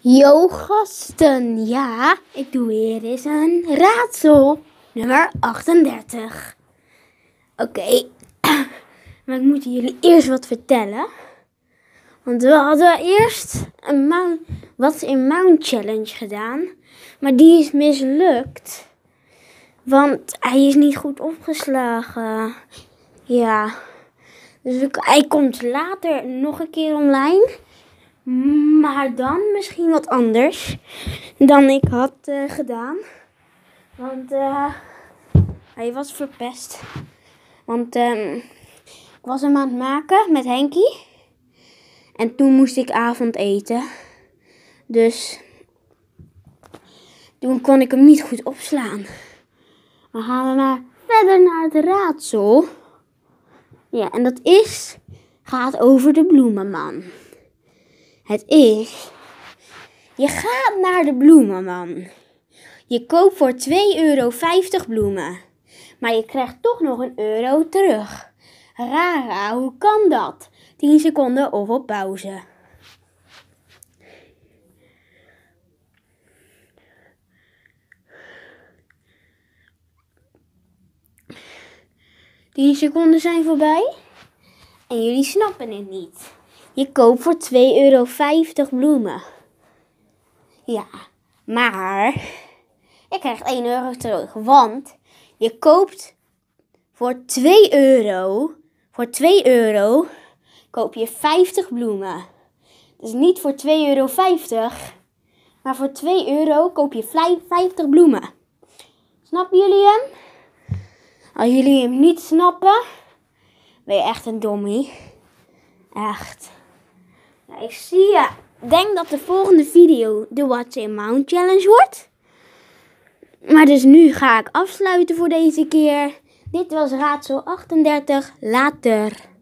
Yo gasten, ja, ik doe weer eens een raadsel. Nummer 38. Oké, maar ik moet jullie eerst wat vertellen. Want we hadden eerst een mount, wat in Mount Challenge gedaan. Maar die is mislukt. Want hij is niet goed opgeslagen. Ja. Dus hij komt later nog een keer online. Maar dan misschien wat anders dan ik had eh, gedaan. Want eh, hij was verpest. Want ehm, ik was hem aan het maken met Henkie. En toen moest ik eten, Dus toen kon ik hem niet goed opslaan. We gaan maar verder naar het raadsel. Ja, en dat is, gaat over de bloemenman. Het is, je gaat naar de bloemenman. Je koopt voor 2,50 euro bloemen, maar je krijgt toch nog een euro terug. Rara, hoe kan dat? 10 seconden of op pauze. Tien seconden zijn voorbij en jullie snappen het niet. Je koopt voor 2,50 euro bloemen. Ja, maar je krijgt 1 euro terug. Want je koopt voor 2 euro. Voor 2 euro koop je 50 bloemen. Dus niet voor 2,50 euro. Maar voor 2 euro koop je 50 bloemen. Snappen jullie hem? Als jullie hem niet snappen, ben je echt een dommie. Echt ik zie je. Denk dat de volgende video de What's in Mount Challenge wordt. Maar dus nu ga ik afsluiten voor deze keer. Dit was raadsel 38. Later.